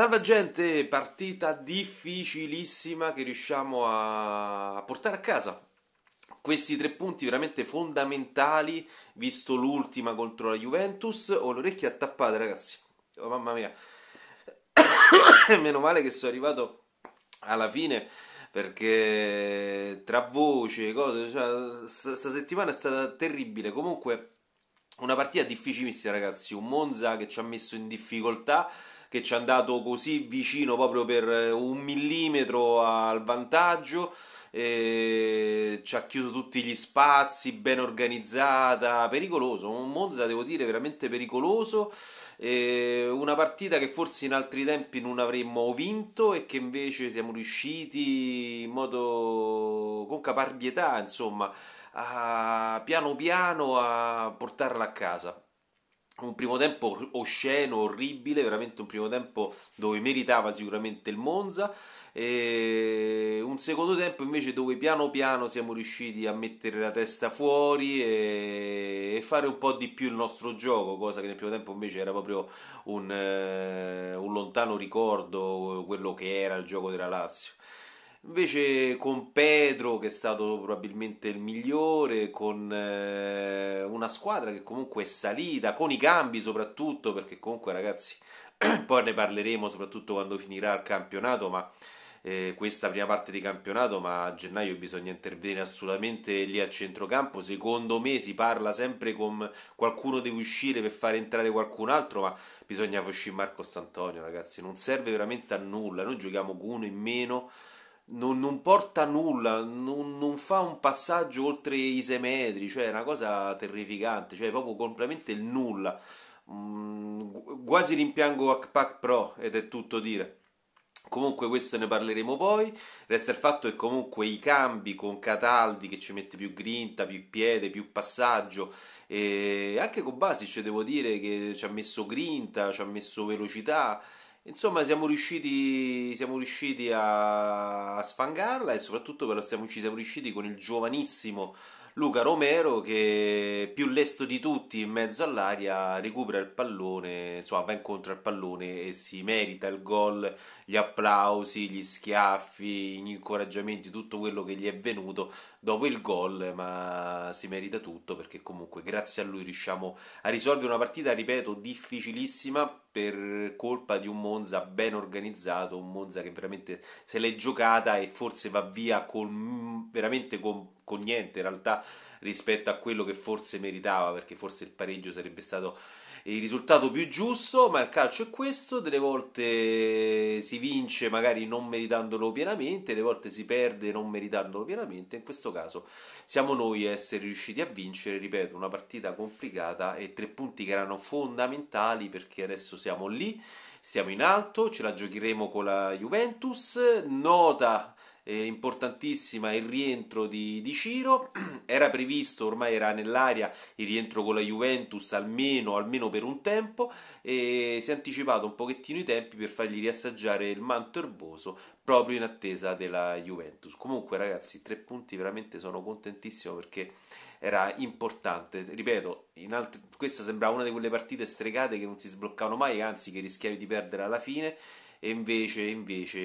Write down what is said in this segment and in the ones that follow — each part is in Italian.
Salve gente, partita difficilissima che riusciamo a portare a casa. Questi tre punti veramente fondamentali, visto l'ultima contro la Juventus. Ho l'orecchia tappata, ragazzi. Oh, mamma mia. Meno male che sono arrivato alla fine perché tra voce, cose, cioè, sta, settimana è stata terribile. Comunque, una partita difficilissima, ragazzi. Un Monza che ci ha messo in difficoltà che ci è andato così vicino proprio per eh, un millimetro al vantaggio. Eh, ci ha chiuso tutti gli spazi, ben organizzata, pericoloso, un Monza devo dire veramente pericoloso, eh, una partita che forse in altri tempi non avremmo vinto e che invece siamo riusciti in modo con caparbietà, insomma, a, piano piano a portarla a casa un primo tempo osceno, orribile, veramente un primo tempo dove meritava sicuramente il Monza. E un secondo tempo invece dove piano piano siamo riusciti a mettere la testa fuori e, fare un po' di più il nostro gioco, cosa che nel primo tempo invece era proprio un, eh, un lontano ricordo quello che era il gioco della Lazio. Invece con Pedro, che è stato probabilmente il migliore, con eh, una squadra che comunque è salita, con i cambi soprattutto, perché comunque ragazzi, poi ne parleremo soprattutto quando finirà il campionato, ma eh, questa prima parte di campionato, ma a gennaio bisogna intervenire assolutamente lì al centrocampo. Secondo me si parla sempre con qualcuno deve uscire per fare entrare qualcun altro, ma bisogna uscire Marco Santonio, ragazzi, non serve veramente a nulla. Noi giochiamo con uno in meno non, non, porta nulla, non, non, fa un passaggio oltre i sei metri, cioè è una cosa terrificante, cioè proprio completamente il nulla. Mm, quasi rimpiango Hackpack Pro ed è tutto dire. Comunque questo ne parleremo poi. Resta il fatto che comunque i cambi con Cataldi che ci mette più grinta, più piede, più passaggio e anche con Basic devo dire che ci ha messo grinta, ci ha messo velocità Insomma, siamo riusciti, siamo riusciti a, a, sfangarla e soprattutto però siamo, ci siamo riusciti con il giovanissimo Luca Romero che più lesto di tutti in mezzo all'aria recupera il pallone, insomma va incontro al pallone e si merita il gol, gli applausi, gli schiaffi, gli incoraggiamenti, tutto quello che gli è venuto dopo il gol, ma si merita tutto perché comunque grazie a lui riusciamo a risolvere una partita, ripeto, difficilissima per colpa di un Monza ben organizzato, un Monza che veramente se l'è giocata e forse va via con, veramente con, con niente in realtà rispetto a quello che forse meritava, perché forse il pareggio sarebbe stato il risultato più giusto, ma il calcio è questo, delle volte si vince magari non meritandolo pienamente, delle volte si perde non meritandolo pienamente, in questo caso siamo noi a essere riusciti a vincere, ripeto, una partita complicata e tre punti che erano fondamentali perché adesso siamo lì, stiamo in alto, ce la giocheremo con la Juventus, nota eh, importantissima il rientro di, di Ciro, era previsto, ormai era nell'aria, il rientro con la Juventus almeno, almeno per un tempo e si è anticipato un pochettino i tempi per fargli riassaggiare il manto erboso proprio in attesa della Juventus. Comunque ragazzi, tre punti veramente sono contentissimo perché era importante. Ripeto, altri, questa sembrava una di quelle partite stregate che non si sbloccavano mai, anzi che rischiavi di perdere alla fine e invece, invece,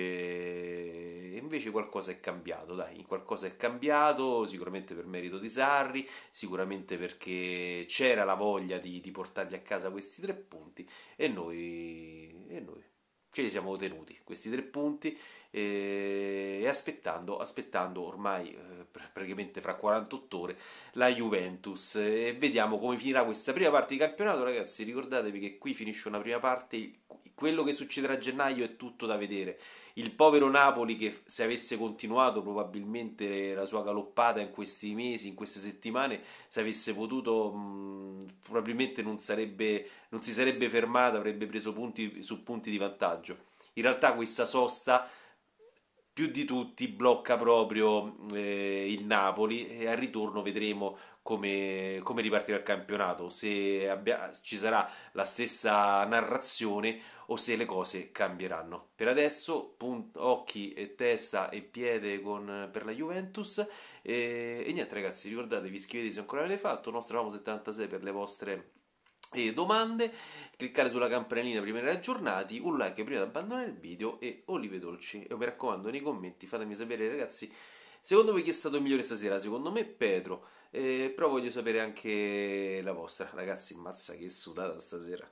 invece qualcosa è cambiato, dai, qualcosa è cambiato sicuramente per merito di Sarri, sicuramente perché c'era la voglia di, di portargli a casa questi tre punti e noi, e noi ce li siamo tenuti, questi tre punti e aspettando, aspettando ormai eh, praticamente fra 48 ore la Juventus e vediamo come finirà questa prima parte di campionato ragazzi ricordatevi che qui finisce una prima parte quello che succederà a gennaio è tutto da vedere il povero Napoli che se avesse continuato probabilmente la sua galoppata in questi mesi, in queste settimane, se avesse potuto mh, mm, probabilmente non, sarebbe, non si sarebbe fermato avrebbe preso punti su punti di vantaggio. In realtà questa sosta più di tutti blocca proprio eh, il Napoli e al ritorno vedremo come, come ripartirà il campionato, se abbia, ci sarà la stessa narrazione o se le cose cambieranno. Per adesso punt- occhi e testa e piede con, per la Juventus e, e niente ragazzi ricordatevi iscrivetevi se ancora l'avete fatto, nostra 76 per le vostre e domande, cliccare sulla campanellina per rimanere aggiornati, un like prima di abbandonare il video e olive dolci. E mi raccomando nei commenti fatemi sapere ragazzi secondo voi chi è stato il migliore stasera? Secondo me Pedro, eh, però voglio sapere anche la vostra. Ragazzi, mazza che sudata stasera.